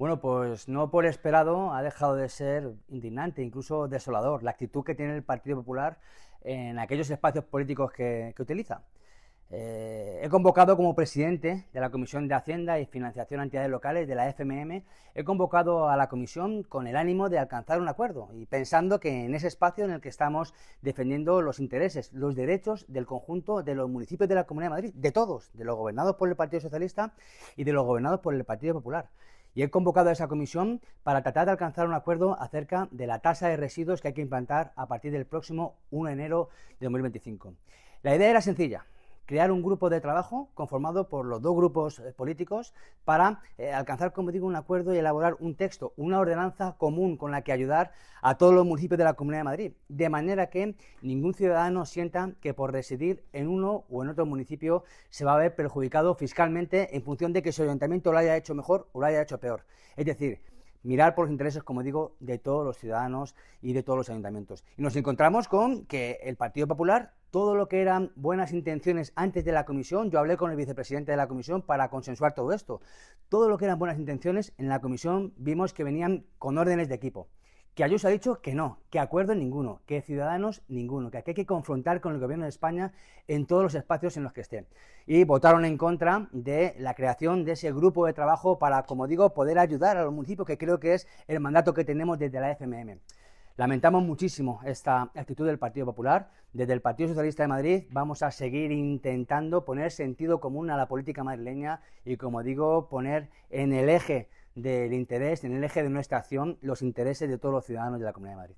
Bueno, pues no por esperado ha dejado de ser indignante, incluso desolador, la actitud que tiene el Partido Popular en aquellos espacios políticos que, utiliza. Eh, he convocado como presidente de la Comisión de Hacienda y Financiación a Entidades Locales de la FMM, he convocado a la comisión con el ánimo de alcanzar un acuerdo y pensando que en ese espacio en el que estamos defendiendo los intereses, los derechos del conjunto de los municipios de la Comunidad de Madrid, de todos, de los gobernados por el Partido Socialista y de los gobernados por el Partido Popular y he convocado a esa comisión para tratar de alcanzar un acuerdo acerca de la tasa de residuos que hay que implantar a partir del próximo 1 de enero de 2025. La idea era sencilla, crear un grupo de trabajo conformado por los dos grupos eh, políticos para eh, alcanzar, como digo, un acuerdo y elaborar un texto, una ordenanza común con la que ayudar a todos los municipios de la Comunidad de Madrid, de manera que ningún ciudadano sienta que por residir en uno o en otro municipio se va a ver perjudicado fiscalmente en función de que su ayuntamiento lo haya hecho mejor o lo haya hecho peor. Es decir, mirar por los intereses, como digo, de todos los ciudadanos y de todos los ayuntamientos. Y nos encontramos con que el Partido Popular, todo lo que eran buenas intenciones antes de la comisión, yo hablé con el vicepresidente de la comisión para consensuar todo esto, todo lo que eran buenas intenciones en la comisión vimos que venían con órdenes de equipo que Ayuso ha dicho que no, que acuerdo ninguno, que Ciudadanos ninguno, que hay que confrontar con el gobierno de España en todos los espacios en los que estén. Y votaron en contra de la creación de ese grupo de trabajo para, como digo, poder ayudar a los municipios, que creo que es el mandato que tenemos desde la FMM. Lamentamos muchísimo esta actitud del Partido Popular. Desde el Partido Socialista de Madrid vamos a seguir intentando poner sentido común a la política madrileña y, como digo, poner en el eje del interés en el eje de nuestra acción los intereses de todos los ciudadanos de la Comunidad de Madrid.